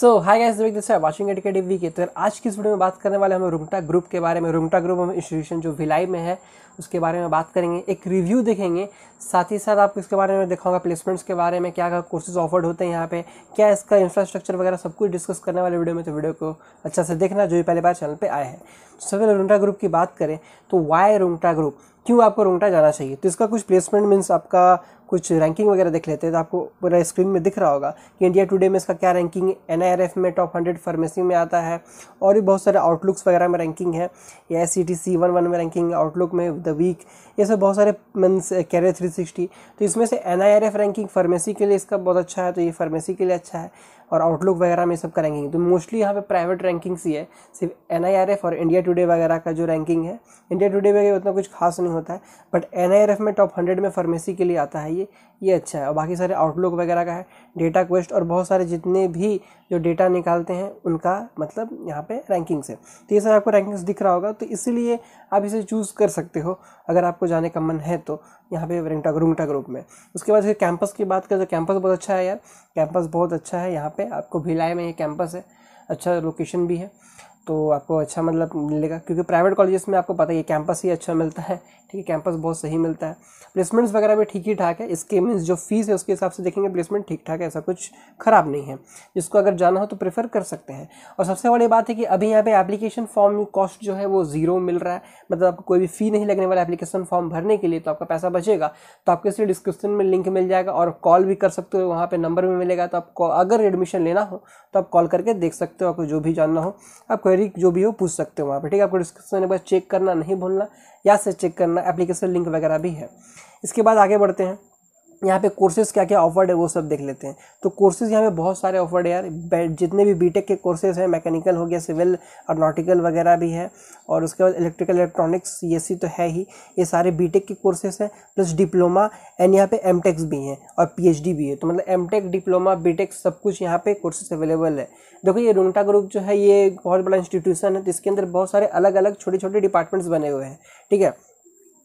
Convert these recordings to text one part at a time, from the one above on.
so hi guys Divya this watching addictive we के तो आज की इस वीडियो में बात करने वाले हम रुमटा ग्रुप के बारे में रुमटा ग्रुप हम इंस्टीट्यूशन जो भिलाई में है उसके बारे में बात करेंगे एक रिव्यू देखेंगे साथ ही साथ आपको इसके बारे में दिखाऊंगा प्लेसमेंट्स के बारे में क्या क्या कोर्सेज ऑफर्ड होते हैं यहाँ पे क्या इसका इंफ्रास्ट्रक्चर वगैरह सब कुछ डिस्कस करने वाले वीडियो में तो वीडियो को अच्छा से देखना जो भी पहले बार चैनल पर आए हैं सबसे पहले रुमटा ग्रुप की बात करें तो वाई रुमटा ग्रुप क्यों आपको रोंगटा जाना चाहिए तो इसका कुछ प्लेसमेंट मीन्स आपका कुछ रैंकिंग वगैरह देख लेते हैं तो आपको पूरा स्क्रीन में दिख रहा होगा कि इंडिया टुडे में इसका क्या ranking N I R F में टॉप हंड्रेड फार्मेसी में आता है और भी बहुत सारे आउटलुक्स वगैरह में रैंकिंग है या S C T C one one में रैंकिंग आउटलुक में द वीक ये सब बहुत सारे मीन्स कैरियर थ्री सिक्सटी तो इसमें से N I R F ranking pharmacy के लिए इसका बहुत अच्छा है तो ये फार्मेसी के लिए अच्छा है और आउटलुक वगैरह में सब करेंगे रैंकिंग तो मोस्टली यहाँ पे प्राइवेट रैंकिंग्स ही है सिर्फ एन और इंडिया टुडे वगैरह का जो रैंकिंग है इंडिया टुडे वगैरह उतना कुछ खास नहीं होता है बट एन में टॉप हंड्रेड में फार्मेसी के लिए आता है ये ये अच्छा है और बाकी सारे आउटलुक वगैरह का है डेटा क्वेस्ट और बहुत सारे जितने भी जो डेटा निकालते हैं उनका मतलब यहाँ पे रैंकिंग्स है तो ये सब आपको रैंकिंग्स दिख रहा होगा तो इसीलिए आप इसे चूज़ कर सकते हो अगर आपको जाने का मन है तो यहाँ पे रेंगटा रूंगटा ग्रुप में उसके बाद कैंपस की बात करें तो कैंपस बहुत अच्छा है यार कैंपस बहुत अच्छा है यहाँ पे आपको भिलाई में ये कैंपस है अच्छा लोकेशन भी है तो आपको अच्छा मतलब मिलेगा क्योंकि प्राइवेट कॉलेजेस में आपको पता है कैंपस ही अच्छा मिलता है ठीक है कैंपस बहुत सही मिलता है प्लेसमेंट्स वगैरह भी ठीक ही ठाक है इसके मीन्स जो फीस है उसके हिसाब से देखेंगे प्लेसमेंट ठीक ठाक है ऐसा कुछ ख़राब नहीं है जिसको अगर जाना हो तो प्रेफर कर सकते हैं और सबसे बड़ी बात है कि अभी यहाँ पे एप्लीकेशन फॉर्म कॉस्ट जो है वो ज़ीरो मिल रहा है मतलब आपको कोई भी फ़ी नहीं लगने वाला एप्लीकेशन फॉर्म भरने के लिए तो आपका पैसा बचेगा तो आपके इसलिए डिस्क्रिप्शन में लिंक मिल जाएगा और कॉल भी कर सकते हो वहाँ पर नंबर भी मिलेगा तो आपको अगर एडमिशन लेना हो तो आप कॉल करके देख सकते हो आपको जो भी जानना हो आप क्वेरी जो भी हो पूछ सकते हो वहाँ पर ठीक है आपको डिस्क्रिप्शन में बस चेक करना नहीं भूलना या से चेक करना एप्लीकेशन लिंक वगैरह भी है इसके बाद आगे बढ़ते हैं यहाँ पे कोर्सेज क्या क्या ऑफर्ड है वो सब देख लेते हैं तो कोर्सेज यहाँ पे बहुत सारे ऑफर्ड है यार जितने भी बीटेक के कोर्सेज हैं मैकेनिकल हो गया सिविल और नॉटिकल वगैरह भी है और उसके बाद इलेक्ट्रिकल इलेक्ट्रॉनिक्स ये सी तो है ही ये सारे बीटेक के कोर्सेज हैं प्लस डिप्लोमा एंड यहाँ पे एम भी हैं और पी भी है तो मतलब एम डिप्लोमा बी सब कुछ यहाँ पे कोर्सेज अवेलेबल है देखो ये रुंगटा ग्रुप जो है ये बहुत बड़ा इंस्टीट्यूशन है तो इसके अंदर बहुत सारे अलग अलग छोटे छोटे डिपार्टमेंट्स बने हुए हैं ठीक है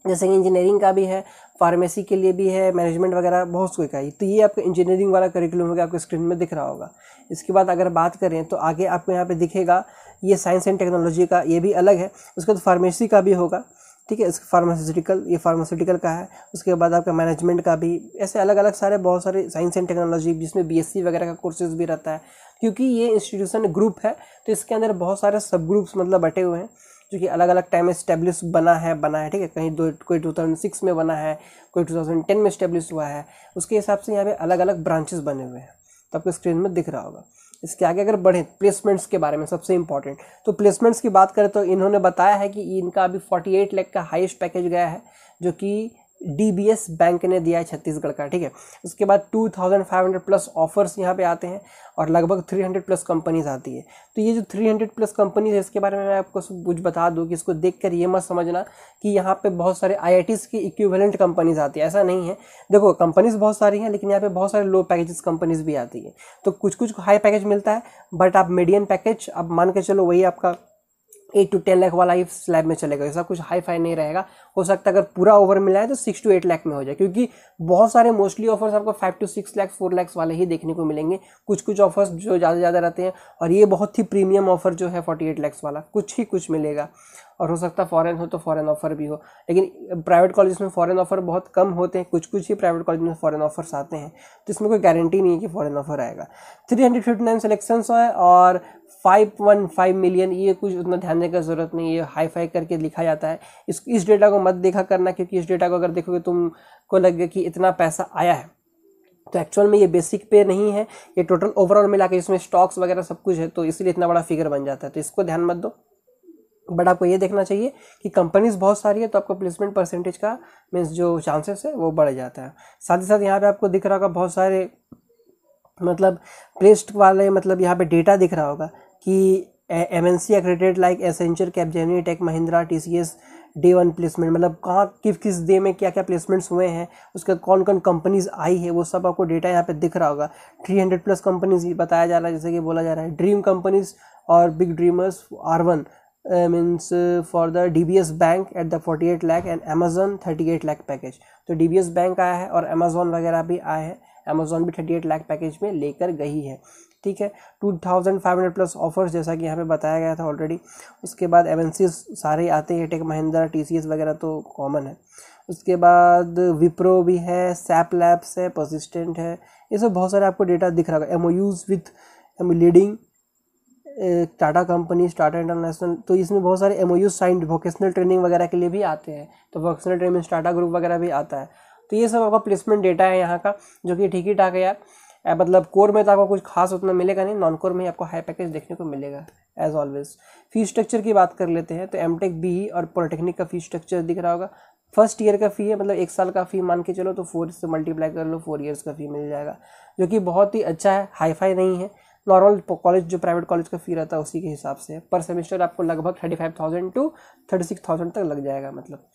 जैसे कि इंजीनियरिंग का भी है फार्मेसी के लिए भी है मैनेजमेंट वगैरह बहुत कोई का ही तो ये आपका इंजीनियरिंग वाला करिकुलम होगा आपको स्क्रीन में दिख रहा होगा इसके बाद अगर बात करें तो आगे आपको यहाँ पे दिखेगा ये साइंस एंड टेक्नोलॉजी का ये भी अलग है उसके बाद तो फार्मेसी का भी होगा ठीक है इसका फार्मास्यूटिकल ये फार्मास्यूटिकल का है उसके बाद आपका मैनेजमेंट का भी ऐसे अलग अलग सारे बहुत सारे साइंस एंड टेक्नोलॉजी जिसमें बीएससी वगैरह का कोर्सेज भी रहता है क्योंकि ये इंस्टीट्यूशन ग्रुप है तो इसके अंदर बहुत सारे सब ग्रुप्स मतलब बटे हुए हैं जो कि अलग अलग टाइम में स्टेब्लिश बना है बना है ठीक है कहीं दो कोई सिक्स में बना है कोई टू थाउजेंड टेन में स्टेब्लिश हुआ है उसके हिसाब से यहाँ पे अलग अलग ब्रांचेस बने हुए हैं तो आपको स्क्रीन में दिख रहा होगा इसके आगे अगर बढ़ें प्लेसमेंट्स के बारे में सबसे इंपॉर्टेंट तो प्लेसमेंट्स की बात करें तो इन्होंने बताया है कि इनका अभी फोर्टी एट का हाइस्ट पैकेज गया है जो कि डीबीएस बैंक ने दिया है छत्तीसगढ़ का ठीक है उसके बाद 2500 प्लस ऑफर्स यहाँ पे आते हैं और लगभग 300 प्लस कंपनीज आती है तो ये जो 300 प्लस कंपनीज है इसके बारे में मैं आपको कुछ बता दूँ कि इसको देखकर ये मत समझना कि यहाँ पे बहुत सारे आई की इक्विवेलेंट कंपनीज आती है ऐसा नहीं है देखो कंपनीज बहुत सारी हैं लेकिन यहाँ पे बहुत सारे लो पैकेजेस कंपनीज भी आती है तो कुछ कुछ हाई पैकेज मिलता है बट आप मीडियम पैकेज आप मान के चलो वही आपका एट टू टेन लाख वाला ही स्लैब में चलेगा ऐसा कुछ हाई फाई नहीं रहेगा हो सकता है अगर पूरा ओवर मिला है तो सिक्स टू एट लाख में हो जाए क्योंकि बहुत सारे मोस्टली ऑफर्स आपको five to six lakh four lakhs वाले ही देखने को मिलेंगे कुछ कुछ ऑफर्स जो ज़्यादा ज़्यादा रहते हैं और ये बहुत ही प्रीमियम ऑफर जो है फोर्टी एट लैक्स वाला कुछ ही कुछ मिलेगा और हो सकता है फॉरेन हो तो फॉरेन ऑफर भी हो लेकिन प्राइवेट कॉलेज में फॉरेन ऑफर बहुत कम होते हैं कुछ कुछ ही प्राइवेट कॉलेज में फॉरेन ऑफर्स आते हैं तो इसमें कोई गारंटी नहीं है कि फॉरेन ऑफर आएगा three hundred fifty nine selection है और फाइव वन फाइव मिलियन ये कुछ उतना ध्यान देने की ज़रूरत नहीं है हाई फाई करके लिखा जाता है इस इस डेटा को मत देखा करना क्योंकि इस डेटा को अगर देखोगे तुमको गया कि इतना पैसा आया है तो एक्चुअल में ये बेसिक पे नहीं है ये टोटल ओवरऑल मिला के इसमें स्टॉक्स वगैरह सब कुछ है तो इसलिए इतना बड़ा फिगर बन जाता है तो इसको ध्यान मत दो बट आपको ये देखना चाहिए कि कंपनीज बहुत सारी है तो आपको प्लेसमेंट परसेंटेज का मीन्स जो चांसेस है वो बढ़ जाता है साथ ही साथ यहाँ पे आपको दिख रहा होगा बहुत सारे मतलब प्लेस्ट वाले मतलब यहाँ पे डेटा दिख रहा होगा कि M N C accredited like Accenture जेनरी Tech Mahindra T C S day one placement मतलब कहाँ किस किस डे में क्या क्या प्लेसमेंट्स हुए हैं उसके कौन कौन कंपनीज आई है वो सब आपको डेटा यहाँ पे दिख रहा होगा थ्री हंड्रेड प्लस कंपनीज बताया जा रहा है जैसे कि बोला जा रहा है ड्रीम कंपनीज और big dreamers are one means for the D B S bank at the forty eight lakh and Amazon thirty eight lakh package तो डी बी एस बैंक आया है और अमेजोन वगैरह भी आए हैं अमेजोन भी थर्टी एट लैक पैकेज में लेकर गई है ठीक है two thousand five hundred plus offers जैसा कि यहाँ पे बताया गया था ऑलरेडी उसके बाद एम सारे आते हैं Tech Mahindra T C S वगैरह तो कॉमन है उसके बाद विप्रो भी है सैप लैब्स है परसिस्टेंट है ये सब बहुत सारे आपको डेटा दिख रहा होगा M O U with M leading Tata company Tata international तो इसमें बहुत सारे M O signed vocational training वगैरह के लिए भी आते हैं तो वोकेशनल ट्रेनिंग टाटा ग्रुप वगैरह भी आता है तो ये सब आपका प्लेसमेंट डेटा है यहाँ का जो कि ठीक ही ठाक है यार मतलब कोर में तो आपको कुछ खास उतना मिलेगा नहीं नॉन कोर में आपको हाई पैकेज देखने को मिलेगा एज ऑलवेज फी स्ट्रक्चर की बात कर लेते हैं तो एम टेक बी और पॉलिटेक्निक का फी स्ट्रक्चर दिख रहा होगा फर्स्ट ईयर का फ़ी है मतलब एक साल का फ़ी मान के चलो तो फोर से मल्टीप्लाई कर लो फोर ईयर्स का फ़ी मिल जाएगा जो कि बहुत ही अच्छा है हाई फाई नहीं है नॉर्मल कॉलेज जो प्राइवेट कॉलेज का फ़ी रहता है उसी के हिसाब से पर सेमेस्टर आपको लगभग thirty five thousand to thirty six thousand तक लग जाएगा मतलब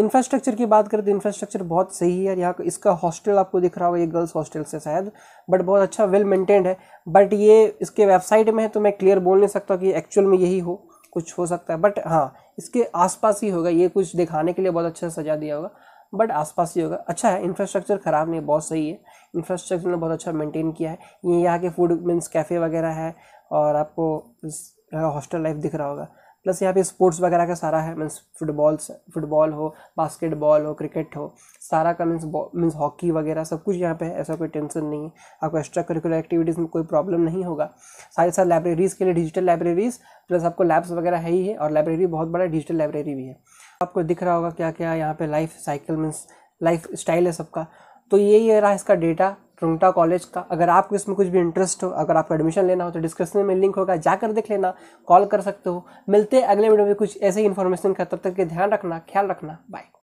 इंफ्रास्ट्रक्चर की बात करें तो इंफ्रास्ट्रक्चर बहुत सही है यहाँ इसका हॉस्टल आपको दिख रहा होगा ये गर्ल्स हॉस्टल से शायद बट बहुत अच्छा वेल मेंटेन्ड है बट ये इसके वेबसाइट में है तो मैं क्लियर बोल नहीं सकता कि एक्चुअल में यही हो कुछ हो सकता है बट हाँ इसके आसपास ही होगा ये कुछ दिखाने के लिए बहुत अच्छा सजा दिया होगा बट आसपास ही होगा अच्छा है इंफ्रास्ट्रक्चर ख़राब नहीं बहुत सही है इंफ्रास्ट्रक्चर ने बहुत अच्छा मेंटेन किया है ये यहाँ के फूड मीन्स कैफ़े वगैरह है और आपको हॉस्टल लाइफ दिख रहा होगा प्लस यहाँ पे स्पोर्ट्स वगैरह का सारा है मीन्स फुटबॉल फुटबॉल हो बास्केटबॉल हो क्रिकेट हो सारा का मीन्स मीन्स हॉकी वगैरह सब कुछ यहाँ पे है ऐसा कोई टेंशन नहीं है आपको एक्स्ट्रा करिकुलर एक्टिविटीज़ में कोई प्रॉब्लम नहीं होगा साथ सारे साथ लाइब्रेरीज़ के लिए डिजिटल लाइब्रेरीज़ प्लस आपको लैब्स वगैरह है ही है और लाइब्रेरी बहुत बड़ा डिजिटल लाइब्रेरी भी है आपको दिख रहा होगा क्या क्या यहाँ पे life cycle means lifestyle है सबका तो ये ये रहा इसका डेटा रुंगटा कॉलेज का अगर आपको इसमें कुछ भी इंटरेस्ट हो अगर आपको एडमिशन लेना हो तो डिस्क्रिप्शन में लिंक होगा जाकर देख लेना कॉल कर सकते हो मिलते हैं अगले वीडियो में कुछ ऐसे ही इन्फॉर्मेशन का तब तक के ध्यान रखना ख्याल रखना बाय